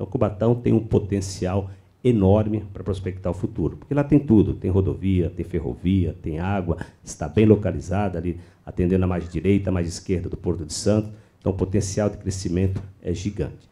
Então, Cubatão tem um potencial enorme para prospectar o futuro, porque lá tem tudo: tem rodovia, tem ferrovia, tem água, está bem localizada ali, atendendo a mais direita, a mais esquerda do Porto de Santos. Então, o potencial de crescimento é gigante.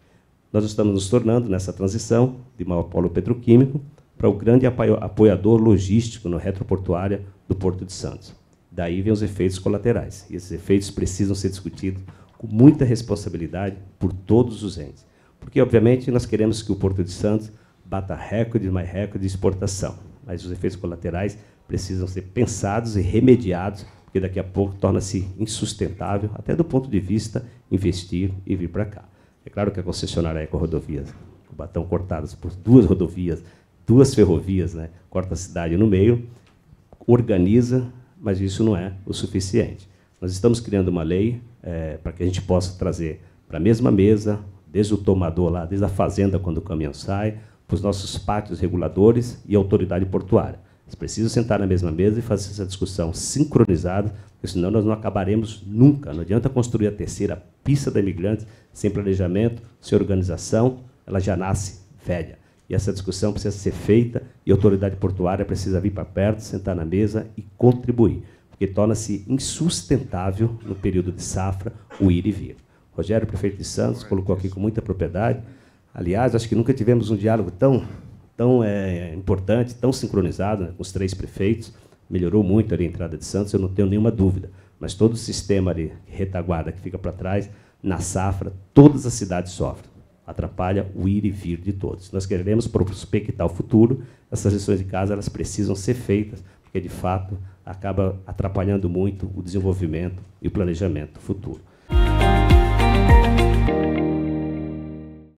Nós estamos nos tornando, nessa transição, de maior polo petroquímico para o grande apoiador logístico no retroportuária do Porto de Santos. Daí vem os efeitos colaterais. E esses efeitos precisam ser discutidos com muita responsabilidade por todos os entes porque, obviamente, nós queremos que o Porto de Santos bata recorde, mais recorde de exportação. Mas os efeitos colaterais precisam ser pensados e remediados, porque daqui a pouco torna-se insustentável, até do ponto de vista investir e vir para cá. É claro que a concessionária Eco-Rodovias, Cubatão cortadas por duas rodovias, duas ferrovias, né, corta a cidade no meio, organiza, mas isso não é o suficiente. Nós estamos criando uma lei é, para que a gente possa trazer para a mesma mesa desde o tomador lá, desde a fazenda, quando o caminhão sai, para os nossos pátios reguladores e autoridade portuária. Eles precisam sentar na mesma mesa e fazer essa discussão sincronizada, porque senão nós não acabaremos nunca. Não adianta construir a terceira pista da imigrante sem planejamento, sem organização, ela já nasce velha. E essa discussão precisa ser feita e a autoridade portuária precisa vir para perto, sentar na mesa e contribuir, porque torna-se insustentável no período de safra o ir e vir. Rogério, prefeito de Santos, colocou aqui com muita propriedade. Aliás, acho que nunca tivemos um diálogo tão, tão é, importante, tão sincronizado né, com os três prefeitos. Melhorou muito ali a entrada de Santos, eu não tenho nenhuma dúvida. Mas todo o sistema ali, retaguarda que fica para trás, na safra, todas as cidades sofrem. Atrapalha o ir e vir de todos. Nós queremos prospectar o futuro, essas lições de casa elas precisam ser feitas, porque, de fato, acaba atrapalhando muito o desenvolvimento e o planejamento futuro.